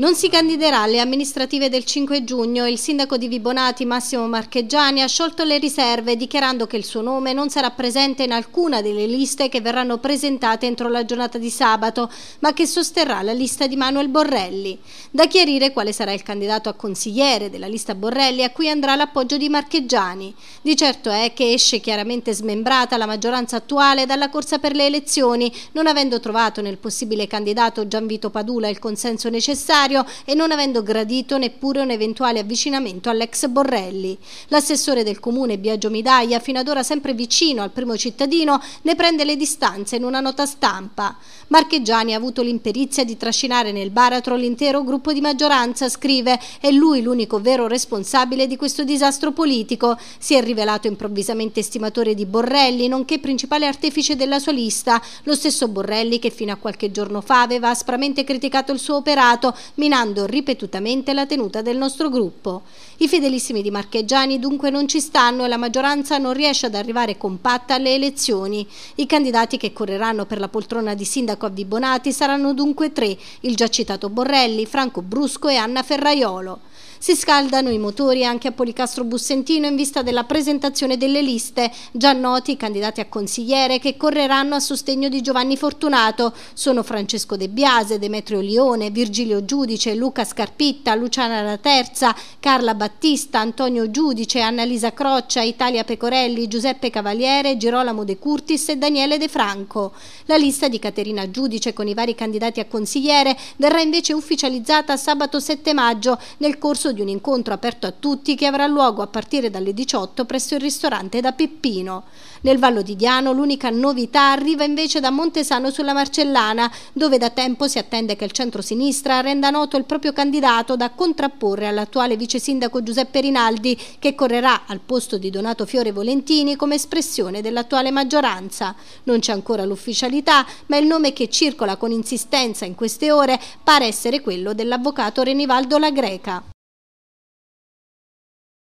Non si candiderà alle amministrative del 5 giugno. Il sindaco di Vibonati, Massimo Marcheggiani, ha sciolto le riserve dichiarando che il suo nome non sarà presente in alcuna delle liste che verranno presentate entro la giornata di sabato, ma che sosterrà la lista di Manuel Borrelli. Da chiarire quale sarà il candidato a consigliere della lista Borrelli a cui andrà l'appoggio di Marcheggiani. Di certo è che esce chiaramente smembrata la maggioranza attuale dalla corsa per le elezioni, non avendo trovato nel possibile candidato Gianvito Padula il consenso necessario necessario e non avendo gradito neppure un eventuale avvicinamento all'ex Borrelli. L'assessore del comune Biagio Midaglia, fino ad ora sempre vicino al primo cittadino, ne prende le distanze in una nota stampa. Marchegiani ha avuto l'imperizia di trascinare nel baratro l'intero gruppo di maggioranza, scrive, è lui l'unico vero responsabile di questo disastro politico. Si è rivelato improvvisamente stimatore di Borrelli, nonché principale artefice della sua lista, lo stesso Borrelli che fino a qualche giorno fa aveva aspramente criticato il suo operato, minando ripetutamente la tenuta del nostro gruppo. I fedelissimi di Marcheggiani dunque non ci stanno e la maggioranza non riesce ad arrivare compatta alle elezioni. I candidati che correranno per la poltrona di sindaco a Vibonati saranno dunque tre, il già citato Borrelli, Franco Brusco e Anna Ferraiolo. Si scaldano i motori anche a Policastro Bussentino in vista della presentazione delle liste. Già noti i candidati a consigliere che correranno a sostegno di Giovanni Fortunato. Sono Francesco De Biase, Demetrio Lione, Virgilio Giudice, Luca Scarpitta, Luciana La Terza, Carla Battista, Antonio Giudice, Annalisa Croccia, Italia Pecorelli, Giuseppe Cavaliere, Girolamo De Curtis e Daniele De Franco. La lista di Caterina Giudice con i vari candidati a consigliere verrà invece ufficializzata sabato 7 maggio nel corso corso di un incontro aperto a tutti che avrà luogo a partire dalle 18 presso il ristorante da Peppino. Nel Vallo di Diano l'unica novità arriva invece da Montesano sulla Marcellana, dove da tempo si attende che il centro-sinistra renda noto il proprio candidato da contrapporre all'attuale vice sindaco Giuseppe Rinaldi, che correrà al posto di Donato Fiore Volentini come espressione dell'attuale maggioranza. Non c'è ancora l'ufficialità, ma il nome che circola con insistenza in queste ore pare essere quello dell'avvocato Renivaldo La Greca.